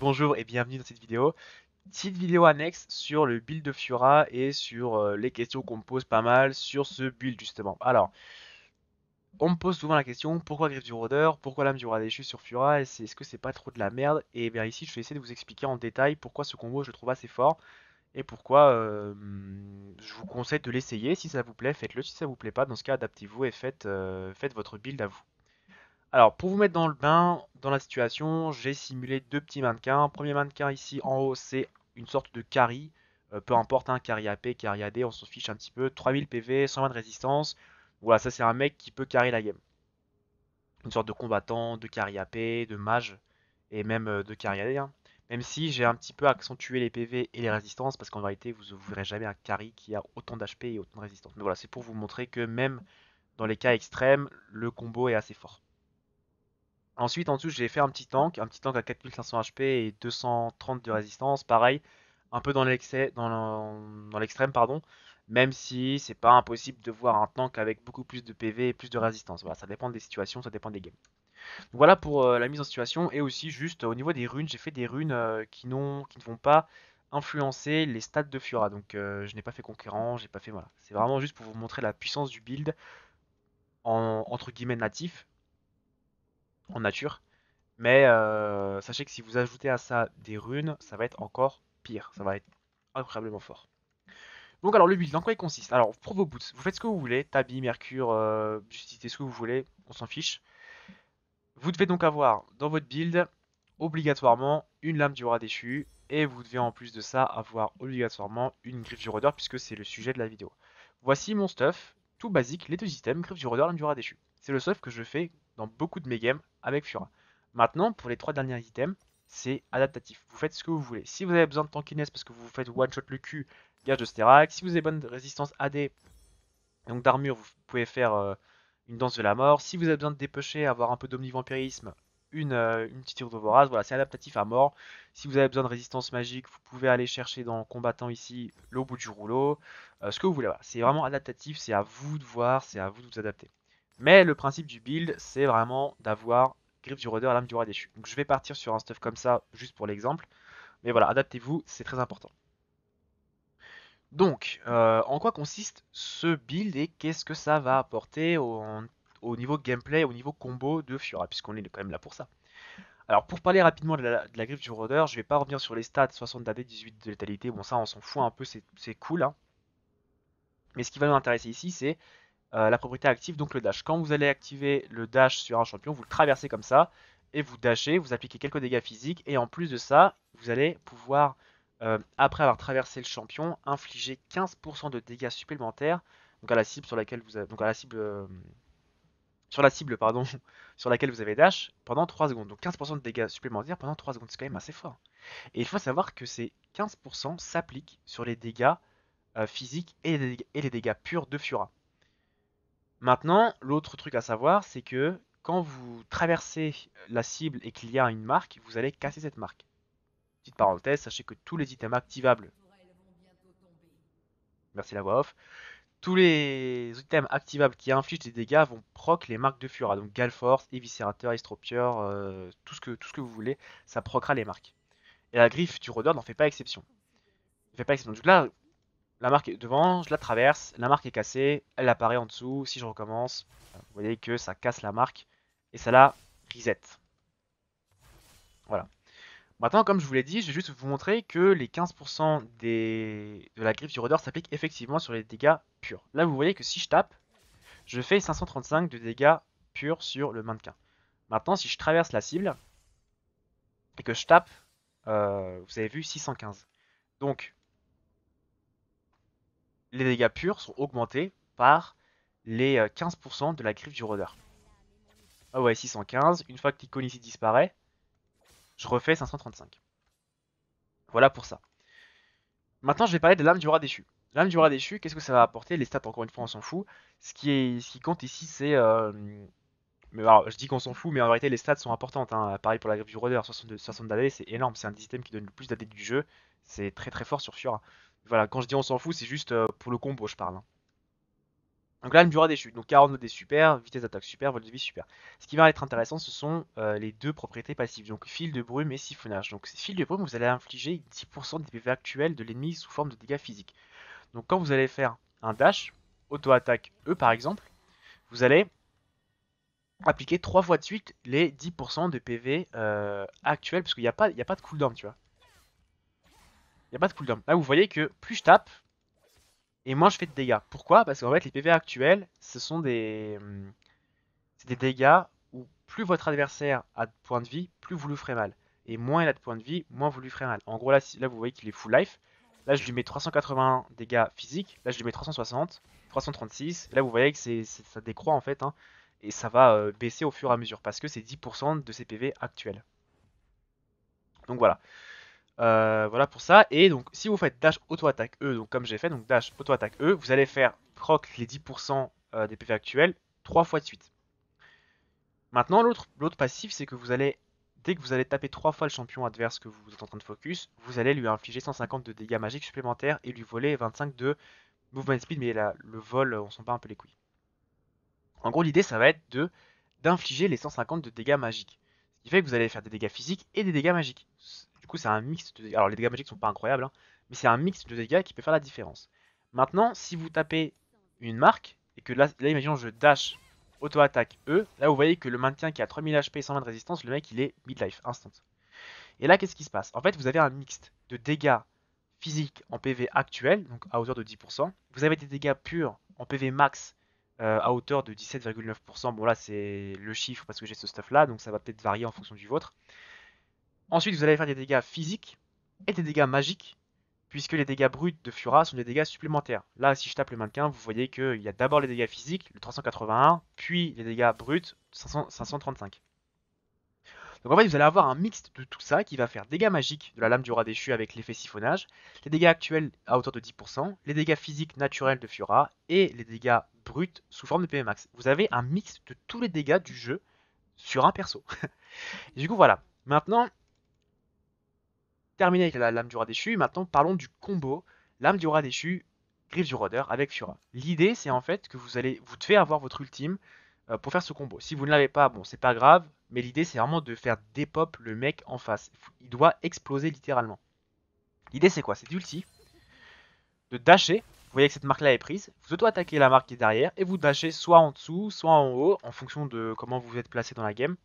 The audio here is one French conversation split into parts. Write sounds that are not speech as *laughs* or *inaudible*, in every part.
Bonjour et bienvenue dans cette vidéo. Petite vidéo annexe sur le build de Fiora et sur euh, les questions qu'on me pose pas mal sur ce build justement. Alors, on me pose souvent la question pourquoi Griff du Rôdeur, pourquoi l'âme du Roi déchu sur Fiora, est-ce que c'est pas trop de la merde Et bien ici je vais essayer de vous expliquer en détail pourquoi ce combo je le trouve assez fort et pourquoi euh, je vous conseille de l'essayer. Si ça vous plaît, faites-le, si ça vous plaît pas, dans ce cas adaptez-vous et faites, euh, faites votre build à vous. Alors, pour vous mettre dans le bain, dans la situation, j'ai simulé deux petits mannequins. Premier mannequin ici en haut, c'est une sorte de carry. Euh, peu importe, un hein, carry AP, carry AD, on s'en fiche un petit peu. 3000 PV, 120 de résistance. Voilà, ça c'est un mec qui peut carry la game. Une sorte de combattant, de carry AP, de mage, et même euh, de carry AD. Hein. Même si j'ai un petit peu accentué les PV et les résistances, parce qu'en vérité, vous ne verrez jamais un carry qui a autant d'HP et autant de résistance. Mais voilà, c'est pour vous montrer que même dans les cas extrêmes, le combo est assez fort. Ensuite, en dessous, j'ai fait un petit tank, un petit tank à 4500 HP et 230 de résistance, pareil, un peu dans l'excès, dans l'extrême, pardon, même si c'est pas impossible de voir un tank avec beaucoup plus de PV et plus de résistance. Voilà, ça dépend des situations, ça dépend des games. voilà pour euh, la mise en situation et aussi juste au niveau des runes, j'ai fait des runes euh, qui, qui ne vont pas influencer les stats de Fiora. Donc euh, je n'ai pas fait conquérant, j'ai pas fait voilà. C'est vraiment juste pour vous montrer la puissance du build entre guillemets natif nature. Mais euh, sachez que si vous ajoutez à ça des runes, ça va être encore pire. Ça va être incroyablement fort. Donc alors le build, en quoi il consiste Alors pour vos boots, vous faites ce que vous voulez, tabi, mercure, euh, citer ce que vous voulez, on s'en fiche. Vous devez donc avoir dans votre build obligatoirement une lame du roi déchu et vous devez en plus de ça avoir obligatoirement une griffe du rôdeur puisque c'est le sujet de la vidéo. Voici mon stuff, tout basique, les deux items, griffe du rôdeur, lame du roi déchu. C'est le stuff que je fais dans beaucoup de mes games avec Fura. Maintenant, pour les trois derniers items, c'est adaptatif. Vous faites ce que vous voulez. Si vous avez besoin de tankiness parce que vous faites one shot le cul, gage de Sterak. Si vous avez bonne résistance AD, donc d'armure, vous pouvez faire euh, une danse de la mort. Si vous avez besoin de dépêcher, avoir un peu d'omnivampirisme, une, euh, petite de vorace. Voilà, c'est adaptatif à mort. Si vous avez besoin de résistance magique, vous pouvez aller chercher dans combattant ici l'au bout du rouleau. Euh, ce que vous voulez. C'est vraiment adaptatif. C'est à vous de voir, c'est à vous de vous adapter. Mais le principe du build, c'est vraiment d'avoir griffe du rôdeur, lame du roi déchu. Donc je vais partir sur un stuff comme ça, juste pour l'exemple. Mais voilà, adaptez-vous, c'est très important. Donc, euh, en quoi consiste ce build et qu'est-ce que ça va apporter au, niveau gameplay, au niveau combo de Fiora, puisqu'on est quand même là pour ça. Alors, pour parler rapidement de la, griffe du Rodeur, je ne vais pas revenir sur les stats 60 d'AD, 18 de létalité, bon ça on s'en fout un peu, c'est cool. Hein. Mais ce qui va nous intéresser ici, c'est euh, la propriété active, donc le dash. Quand vous allez activer le dash sur un champion, vous le traversez comme ça, et vous dashez, vous appliquez quelques dégâts physiques, et en plus de ça, vous allez pouvoir, euh, après avoir traversé le champion, infliger 15% de dégâts supplémentaires, donc à la cible sur laquelle vous avez, euh, sur la cible, pardon, *laughs* sur laquelle vous avez dash, pendant 3 secondes. Donc 15% de dégâts supplémentaires pendant 3 secondes, c'est quand même assez fort. Et il faut savoir que ces 15% s'appliquent sur les dégâts physiques et les dégâts, purs de Fura. Maintenant, l'autre truc à savoir, c'est que quand vous traversez euh, la cible et qu'il y a une marque, vous allez casser cette marque. Petite parenthèse, sachez que tous les items activables... Merci la voix off. Tous les items activables qui infligent des dégâts vont proc les marques de Fura. Donc Galforce, Éviscérateur, Estropieur, tout, ce que, tout ce que vous voulez, ça procra les marques. Et la griffe du rôdeur n'en fait pas exception. fait pas exception. Donc là, la marque est devant, je la traverse, la marque est cassée, elle apparaît en dessous, si je recommence, euh, vous voyez que ça casse la marque, et ça la reset. Voilà. Maintenant, comme je vous l'ai dit, je vais juste vous montrer que les 15% de la griffe du rôdeur s'appliquent effectivement sur les dégâts purs. Là, vous voyez que si je tape, je fais 535 de dégâts purs sur le mannequin. Maintenant, si je traverse la cible et que je tape, euh, vous avez vu 615. Donc, les dégâts purs sont augmentés par les 15% euh, de la griffe du rôdeur. Ah ouais, 615. Une fois que l'icône ici disparaît, je refais 535. Voilà pour ça. Maintenant, je vais parler de l'âme du roi déchu. L'âme du roi déchu, qu'est-ce que ça va apporter Les stats, encore une fois, on s'en fout. Ce qui, compte ici, c'est... Euh, mais alors, je dis qu'on s'en fout, mais en vérité, les stats sont importantes. Hein. Pareil pour la griffe du rôdeur, 60, d'AD c'est énorme. C'est un système qui donne le plus d'AD du jeu. C'est très très fort sur Fiora. Voilà, quand je dis on s'en fout, c'est juste euh, pour le combo, je parle. Hein. Donc là, il me durera des chutes. Donc 40 des super, vitesse d'attaque super, vol de vie super. Ce qui va être intéressant, ce sont euh, les deux propriétés passives. Donc fil de brume et siphonnage. Donc fil de brume, vous allez infliger 10% des PV actuels de l'ennemi sous forme de dégâts physiques. Donc quand vous allez faire un dash, auto-attaque E par exemple, vous allez appliquer 3 fois de suite les 10% de PV euh, actuels. Parce qu'il n'y a, pas, a pas de cooldown, tu vois. Il n'y a pas de cooldown. Là, vous voyez que plus je tape, et moins je fais de dégâts. Pourquoi Parce qu'en fait, les PV actuels, ce sont des, hum, des dégâts où plus votre adversaire a de points de vie, plus vous lui ferez mal. Et moins il a de points de vie, moins vous lui ferez mal. En gros, là, là vous voyez qu'il est full life. Là, je lui mets 380 dégâts physiques. Là, je lui mets 360, 336. là, vous voyez que ça décroît en fait. Hein. et ça va euh, baisser au fur et à mesure parce que c'est 10% de ses PV actuels. Donc voilà. Euh, voilà pour ça. Et donc, si vous faites dash auto-attaque E, donc comme j'ai fait, donc dash auto-attaque E, vous allez faire proc les 10% euh, des PV actuels 3 fois de suite. Maintenant, l'autre passif, c'est que vous allez, dès que vous allez taper 3 fois le champion adverse que vous êtes en train de focus, vous allez lui infliger 150 de dégâts magiques supplémentaires et lui voler 25 de movement speed, mais là, le vol, on s'en bat un peu les couilles. En gros, l'idée, ça va être de d'infliger les 150 de dégâts magiques. Ce qui fait que vous allez faire des dégâts physiques et des dégâts magiques. Du coup, c'est un mix de Alors, les dégâts magiques sont pas incroyables, hein, mais c'est un mix de dégâts qui peut faire la différence. Maintenant, si vous tapez une marque, et que là, là imaginons, je dash auto-attaque E, là, vous voyez que le maintien qui a 3000 HP et 120 de résistance, le mec, il est mid-life, instant. Et là, qu'est-ce qui se passe En fait, vous avez un mixte de dégâts physiques en PV actuel, donc à hauteur de 10%. Vous avez des dégâts purs en PV max euh, à hauteur de 17,9%. Bon là c'est le chiffre parce que j'ai ce stuff là, donc ça va peut-être varier en fonction du vôtre. Ensuite, vous allez faire des dégâts physiques et des dégâts magiques, puisque les dégâts bruts de Fura sont des dégâts supplémentaires. Là, si je tape le mannequin, vous voyez qu'il y a d'abord les dégâts physiques, le 381, puis les dégâts bruts, 535. Donc en fait, vous allez avoir un mix de tout ça qui va faire dégâts magiques de la lame du roi déchu avec l'effet siphonnage, les dégâts actuels à hauteur de 10%, les dégâts physiques naturels de Fiora et les dégâts bruts sous forme de PV Vous avez un mix de tous les dégâts du jeu sur un perso. *laughs* du coup, voilà. Maintenant, terminé avec la lame du roi déchu. Maintenant, parlons du combo lame du roi déchu, griffe du rôdeur avec Fura. L'idée, c'est en fait que vous allez, vous devez avoir votre ultime euh, pour faire ce combo. Si vous ne l'avez pas, bon, c'est pas grave. Mais l'idée, c'est vraiment de faire dépop le mec en face. Il doit exploser littéralement. L'idée, c'est quoi C'est d'ulti, de dasher. Vous voyez que cette marque-là est prise. Vous auto-attaquez la marque qui est derrière et vous dashez soit en dessous, soit en haut, en fonction de comment vous êtes placé dans la game,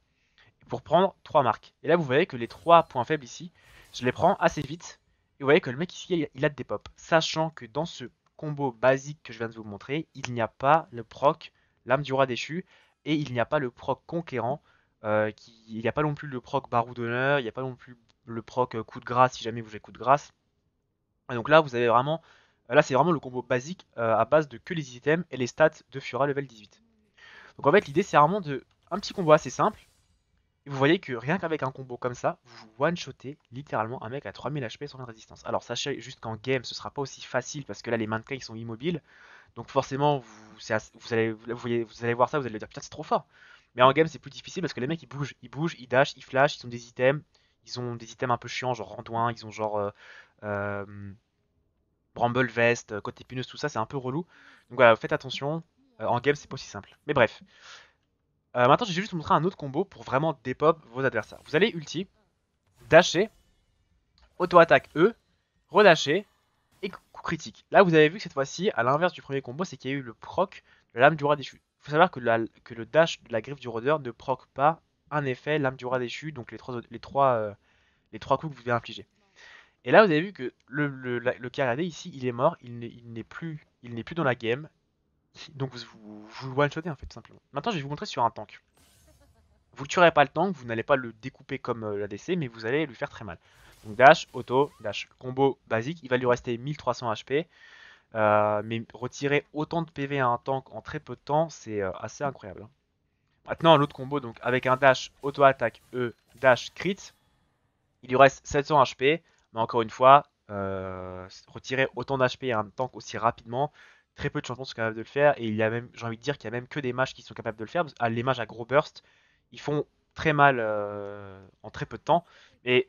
pour prendre 3 marques. Et là, vous voyez que les 3 points faibles ici, je les prends assez vite. Et vous voyez que le mec ici, il a des pops. Sachant que dans ce combo basique que je viens de vous montrer, il n'y a pas le proc l'âme du roi déchu et il n'y a pas le proc conquérant. Euh, qui, il n'y a pas non plus le proc barou d'honneur, il n'y a pas non plus le proc euh, coup de grâce si jamais vous avez coup de grâce. donc là, vous avez vraiment. Là, c'est vraiment le combo basique euh, à base de que les items et les stats de fura level 18. Donc en fait, l'idée, c'est vraiment de. Un petit combo assez simple et vous voyez que rien qu'avec un combo comme ça, vous one shottez littéralement un mec à 3000 HP sans de résistance. Alors sachez juste qu'en game, ce sera pas aussi facile parce que là les mannequins ils sont immobiles. Donc forcément, vous, vous, allez, vous, allez voir ça, vous allez dire putain c'est trop fort. Mais en game c'est plus difficile parce que les mecs ils bougent, ils bougent, ils dash, ils flashent, ils ont des items. Ils ont des items un peu chiants genre randouin, ils ont genre... Euh, euh, Bramble Vest, euh, Côté Épineuse, tout ça, c'est un peu relou. Donc voilà, faites attention. en game, c'est pas aussi simple. Mais bref. Euh, maintenant, vais juste vous montrer un autre combo pour vraiment dépop vos adversaires. Vous allez ulti, dasher, auto-attaque E, redasher et coup critique. Là, vous avez vu que cette fois-ci, à l'inverse du premier combo, c'est qu'il y a eu le proc de l'âme du roi déchu. Il faut savoir que, le dash de la griffe du rôdeur ne proc pas un effet l'âme du roi déchu, donc les trois, les, trois, euh, les trois coups que vous avez infliger. Et là, vous avez vu que le, le, ici, il est mort, il n'est plus, plus dans la game, donc vous, vous, le one-shotez en fait tout simplement. Maintenant je vais vous montrer sur un tank. Vous ne tuerez pas le tank, vous n'allez pas le découper comme euh, la DC, mais vous allez lui faire très mal. Donc dash, auto, dash, combo basique, il va lui rester 1300 HP. Euh, mais retirer autant de PV à un tank en très peu de temps, c'est euh, assez incroyable. Hein. Maintenant l'autre combo, donc avec un dash, auto-attaque, E, dash, crit, il lui reste 700 HP. Mais encore une fois, retirer autant d'HP à un tank aussi rapidement, très peu de champions sont capables de le faire. Et il y a même, j'ai envie de dire qu'il y a même que des mages qui sont capables de le faire. Ah, les mages à gros burst, ils font très mal euh, en très peu de temps. Mais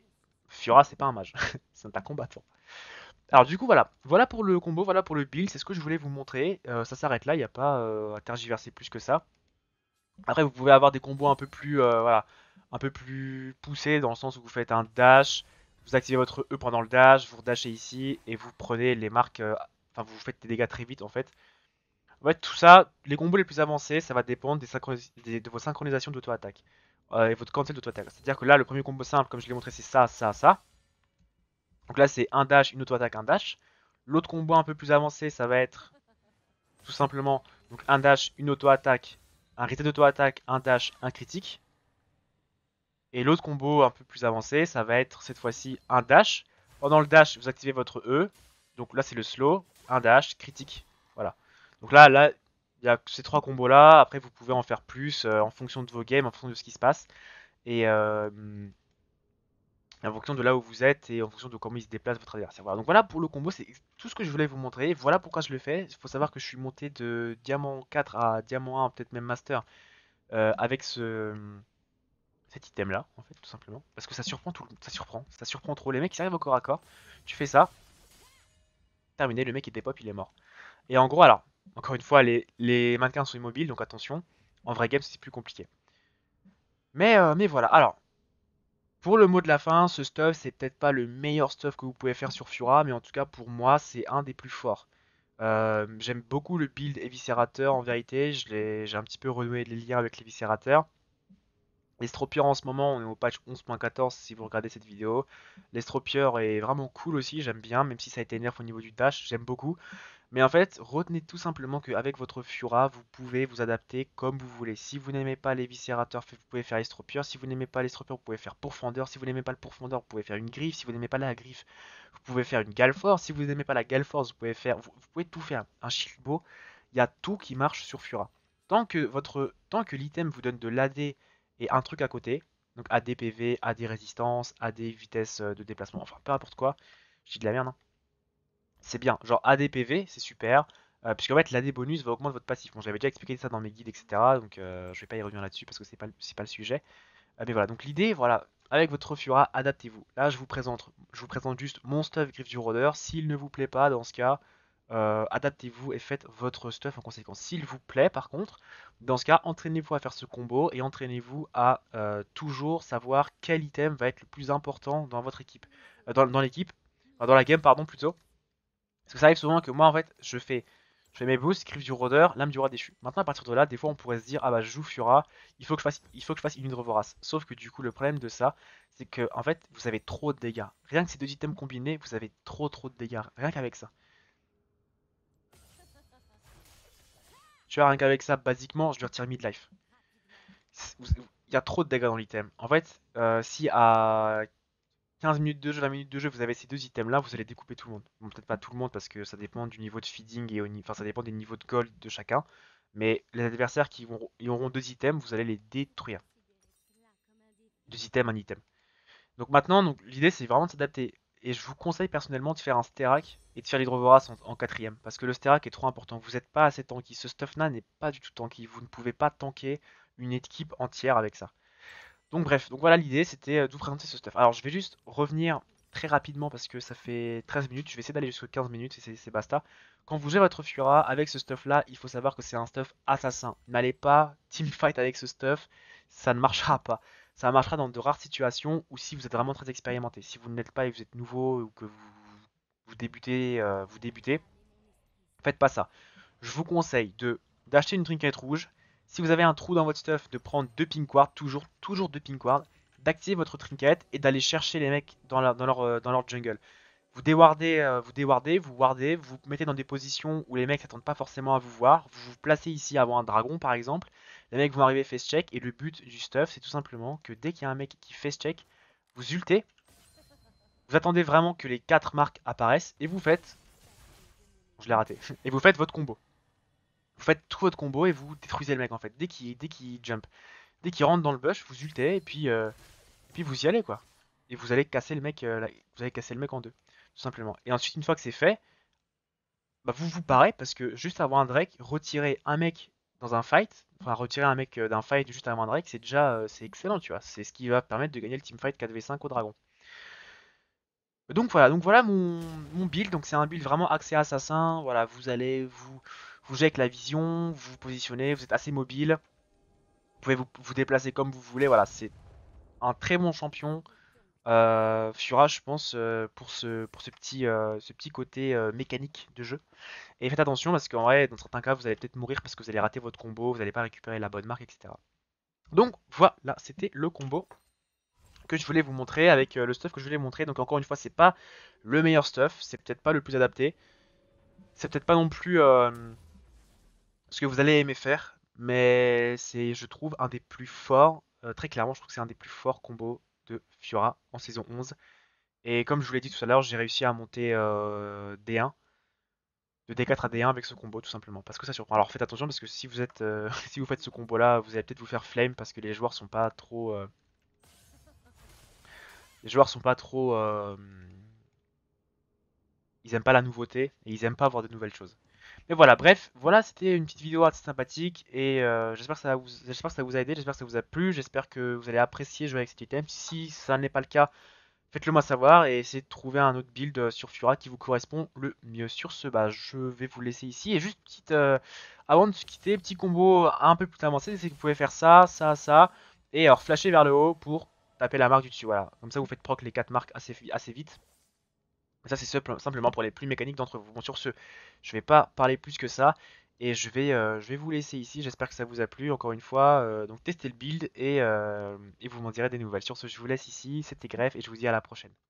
Fiora, c'est pas un mage, *laughs* c'est un combattant. Alors du coup voilà, voilà pour le combo, voilà pour le build, c'est ce que je voulais vous montrer. Euh, ça s'arrête là, il n'y a pas euh, à tergiverser plus que ça. Après vous pouvez avoir des combos un peu plus un peu plus poussés dans le sens où vous faites un dash, vous activez votre E pendant le dash, vous redashez ici et vous prenez les marques Enfin, vous faites des dégâts très vite en fait. En fait, tout ça, les combos les plus avancés, ça va dépendre des de vos synchronisations d'auto-attaque euh, et votre cancel d'auto-attaque. C'est-à-dire que là, le premier combo simple, comme je l'ai montré, c'est ça, ça, ça. Donc là, c'est un dash, une auto-attaque, un dash. L'autre combo un peu plus avancé, ça va être tout simplement un dash, une auto-attaque, un reset d'auto-attaque, un dash, un critique. Et l'autre combo un peu plus avancé, ça va être cette fois-ci un dash. Pendant le dash, vous activez votre E. Donc là, c'est le slow. 1 dash, critique. Voilà. Donc là, là, il y a ces trois combos là. Après, vous pouvez en faire plus euh, en fonction de vos games, en fonction de ce qui se passe. Et euh, en fonction de là où vous êtes et en fonction de comment il se déplace votre adversaire. Voilà. Donc voilà pour le combo, c'est tout ce que je voulais vous montrer. Voilà pourquoi je le fais. Il faut savoir que je suis monté de diamant 4 à diamant 1, peut-être même master, euh, avec ce cet item là en fait tout simplement parce que ça surprend tout le... monde, ça surprend ça surprend trop les mecs qui arrivent au corps à corps tu fais ça terminé, le mec était pop, il est mort. Et en gros, alors, encore une fois, les, mannequins sont immobiles, donc attention, en vrai game c'est plus compliqué. Mais, euh, mais voilà, alors, pour le mot de la fin, ce stuff c'est peut-être pas le meilleur stuff que vous pouvez faire sur Fura, mais en tout cas pour moi c'est un des plus forts. Euh, j'aime beaucoup le build éviscérateur en vérité, j'ai un petit peu renoué les liens avec l'éviscérateur. L'estropieur en ce moment, on est au patch 11.14 si vous regardez cette vidéo. L'estropieur est vraiment cool aussi, j'aime bien, même si ça a été nerf au niveau du dash, j'aime beaucoup. Mais en fait, retenez tout simplement qu'avec votre fura vous pouvez vous adapter comme vous voulez. Si vous n'aimez pas les viscérateurs, vous pouvez faire estropieur. Si vous n'aimez pas l'estropieur, vous pouvez faire pourfendeur. Si vous n'aimez pas le pourfendeur, vous pouvez faire une griffe. Si vous n'aimez pas la griffe, vous pouvez faire une galforce. Si vous n'aimez pas la galforce, vous pouvez faire. Vous, pouvez tout faire. Un shilbo, il y a tout qui marche sur fura Tant que, votre... Tant que l'item vous donne de l'AD et un truc à côté. Donc ADPV, AD résistance, AD vitesse euh, de déplacement, enfin peu importe quoi. Je dis de la merde. Hein. C'est bien. Genre ADPV c'est super. Euh, puisque en fait l'AD bonus va augmenter votre passif. Bon, j'avais déjà expliqué ça dans mes guides, etc. Donc euh, je vais pas y revenir là-dessus parce que c'est pas, pas le sujet. mais voilà, donc l'idée, voilà, avec votre Fura, adaptez-vous. Là, je vous présente, je vous présente juste mon stuff griff du Rôdeur. S'il ne vous plaît pas, dans ce cas, euh, adaptez-vous et faites votre stuff en conséquence. S'il vous plaît, par contre, dans ce cas, entraînez-vous à faire ce combo et entraînez-vous à euh, toujours savoir quel item va être le plus important dans votre équipe, euh, dans, l'équipe, dans la game, pardon, plutôt. Parce que ça arrive souvent que moi, en fait, je fais, je fais mes boosts, script du rodeur, l'âme du roi déchu. Maintenant, à partir de là, des fois, on pourrait se dire, ah bah, je joue Fura, il faut que je fasse, il faut que je fasse une vorace. Sauf que du coup, le problème de ça, c'est que, en fait, vous avez trop de dégâts. Rien que ces deux items combinés, vous avez trop, trop de dégâts. Rien qu'avec ça. Tu rien qu'avec ça, basiquement, je retire retirer life Il y a trop de dégâts dans l'item. En fait, euh, si à 15 minutes de jeu, 20 minutes de jeu, vous avez ces deux items là, vous allez découper tout le monde. peut-être pas tout le monde parce que ça dépend du niveau de feeding et enfin, ça dépend des niveaux de gold de chacun. Mais les adversaires qui vont, auront deux items, vous allez les détruire. Deux items, un item. Donc maintenant, donc, l'idée c'est vraiment de s'adapter. Et je vous conseille personnellement de faire un Sterak et de faire l'hydrovoras en, en quatrième. Parce que le Sterak est trop important. Vous n'êtes pas assez tanky. Ce stuff-là n'est pas du tout tanky. Vous ne pouvez pas tanker une équipe entière avec ça. Donc bref, donc voilà l'idée, c'était euh, de vous présenter ce stuff. Alors je vais juste revenir très rapidement parce que ça fait 13 minutes. Je vais essayer d'aller jusqu'à 15 minutes et c'est basta. Quand vous jouez votre Fura avec ce stuff-là, il faut savoir que c'est un stuff assassin. N'allez pas teamfight avec ce stuff. Ça ne marchera pas. Ça marchera dans de rares situations ou si vous êtes vraiment très expérimenté. Si vous ne l'êtes pas et que vous êtes nouveau ou que vous, vous débutez, euh, vous débutez, faites pas ça. Je vous conseille de d'acheter une trinquette rouge. Si vous avez un trou dans votre stuff, de prendre deux pink wards toujours, toujours deux pink wards d'activer votre trinquette et d'aller chercher les mecs dans, leur, dans leur euh, jungle. Vous déwardez, euh, vous déwardez, vous wardez, vous, mettez dans des positions où les mecs s'attendent pas forcément à vous voir. Vous vous placez ici avant un dragon par exemple. Les mecs vont arriver face check et le but du stuff c'est tout simplement que dès qu'il y a un mec qui face check, vous ultez. Vous attendez vraiment que les 4 marques apparaissent et vous faites... Je l'ai raté. *laughs* et vous faites votre combo. Vous faites tout votre combo et vous détruisez le mec en fait. Dès qu'il jump, dès qu'il rentre dans le bush, vous ultez et puis, euh, puis vous y allez quoi. Et vous allez casser le mec, euh, vous casser le mec en deux. Tout simplement. Et ensuite une fois que c'est fait, bah vous vous parez parce que juste avoir un Drake, retirer un mec dans un fight, enfin retirer un mec euh, d'un fight juste à un Drake, c'est déjà euh, c'est excellent, tu vois. C'est ce qui va permettre de gagner le team fight 4v5 au dragon. Donc voilà, donc voilà mon, build. Donc c'est un build vraiment axé assassin. Voilà, vous allez vous vous avec la vision, vous vous positionnez, vous êtes assez mobile. Vous pouvez vous, vous déplacer comme vous voulez. Voilà, c'est un très bon champion euh, je pense, euh, pour, ce, petit, euh, côté euh, mécanique de jeu. Et faites attention parce qu'en vrai, dans certains cas, vous allez peut-être mourir parce que vous allez rater votre combo, vous n'allez pas récupérer la bonne marque, etc. Donc voilà, c'était le combo que je voulais vous montrer avec le stuff que je voulais montrer. Donc encore une fois, c'est pas le meilleur stuff, c'est peut-être pas le plus adapté. C'est peut-être pas non plus ce que vous allez aimer faire, mais c'est, je trouve, un des plus forts. très clairement, je trouve que c'est un des plus forts combos de Fiora en saison 11. Et comme je vous l'ai dit tout à l'heure, j'ai réussi à monter euh, D1, de D4 à D1 avec ce combo tout simplement, parce que ça surprend. Alors faites attention parce que si vous êtes, euh, *laughs* si vous faites ce combo là, vous allez peut-être vous faire flame parce que les joueurs sont pas trop, euh, les joueurs sont pas trop, ils aiment pas la nouveauté et ils aiment pas avoir de nouvelles choses. Mais voilà, bref, voilà, c'était une petite vidéo assez sympathique et euh, j'espère que, ça vous, a aidé, j'espère que ça vous a plu, j'espère que vous allez apprécier jouer avec cet item. Si ça n'est pas le cas, faites-le moi savoir et essayez de trouver un autre build euh, sur Fura qui vous correspond le mieux. Sur ce, bah, je vais vous laisser ici. Et juste petite, euh, avant de se quitter, petit combo un peu plus avancé, c'est que vous pouvez faire ça, ça, ça, et alors flasher vers le haut pour taper la marque du dessus. Voilà, comme ça vous faites proc les 4 marques assez vite ça, c'est simplement pour les plus mécaniques d'entre vous. Bon, sur ce, je vais pas parler plus que ça. Et je vais, euh, je vais vous laisser ici. J'espère que ça vous a plu. Encore une fois, euh, donc testez le build et, euh, et vous m'en direz des nouvelles. Sur ce, je vous laisse ici. C'était Greff et je vous dis à la prochaine.